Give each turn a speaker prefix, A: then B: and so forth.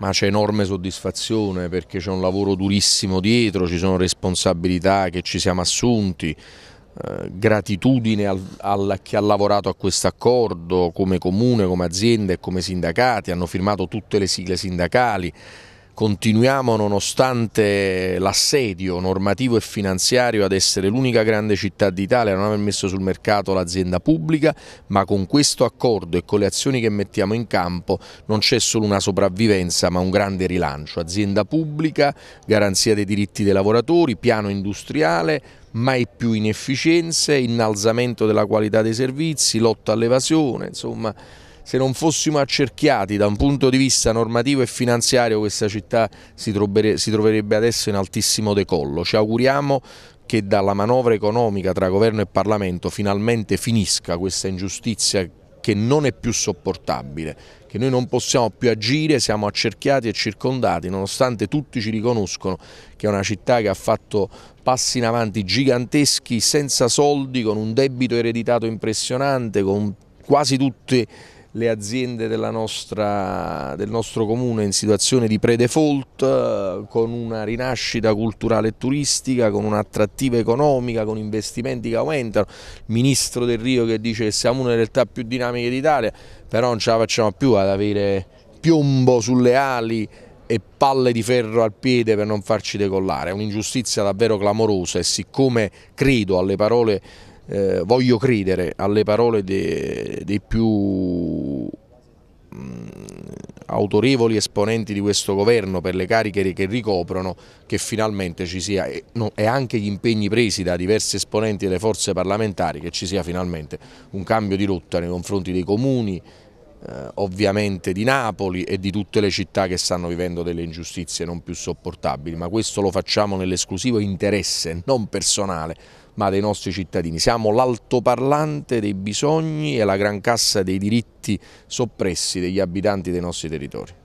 A: ma c'è enorme soddisfazione perché c'è un lavoro durissimo dietro, ci sono responsabilità che ci siamo assunti, eh, gratitudine al, al, chi ha lavorato a questo accordo come comune, come azienda e come sindacati, hanno firmato tutte le sigle sindacali, continuiamo nonostante l'assedio normativo e finanziario ad essere l'unica grande città d'Italia a non aver messo sul mercato l'azienda pubblica, ma con questo accordo e con le azioni che mettiamo in campo non c'è solo una sopravvivenza ma un grande rilancio, azienda pubblica, garanzia dei diritti dei lavoratori, piano industriale, mai più inefficienze, innalzamento della qualità dei servizi, lotta all'evasione, insomma se non fossimo accerchiati da un punto di vista normativo e finanziario questa città si troverebbe adesso in altissimo decollo. Ci auguriamo che dalla manovra economica tra governo e Parlamento finalmente finisca questa ingiustizia che non è più sopportabile, che noi non possiamo più agire, siamo accerchiati e circondati, nonostante tutti ci riconoscono che è una città che ha fatto passi in avanti giganteschi, senza soldi, con un debito ereditato impressionante, con quasi tutte le aziende nostra, del nostro comune in situazione di pre-default, eh, con una rinascita culturale e turistica, con un'attrattiva economica, con investimenti che aumentano, il ministro Del Rio che dice che siamo una delle realtà più dinamiche d'Italia, però non ce la facciamo più ad avere piombo sulle ali e palle di ferro al piede per non farci decollare, è un'ingiustizia davvero clamorosa e siccome credo alle parole eh, voglio credere alle parole dei, dei più autorevoli esponenti di questo governo per le cariche che ricoprono che finalmente ci sia e, anche gli impegni presi da diversi esponenti delle forze parlamentari che ci sia finalmente un cambio di rotta nei confronti dei comuni, eh, ovviamente di Napoli e di tutte le città che stanno vivendo delle ingiustizie non più sopportabili, ma questo lo facciamo nell'esclusivo interesse non personale ma dei nostri cittadini. Siamo l'altoparlante dei bisogni e la gran cassa dei diritti soppressi degli abitanti dei nostri territori.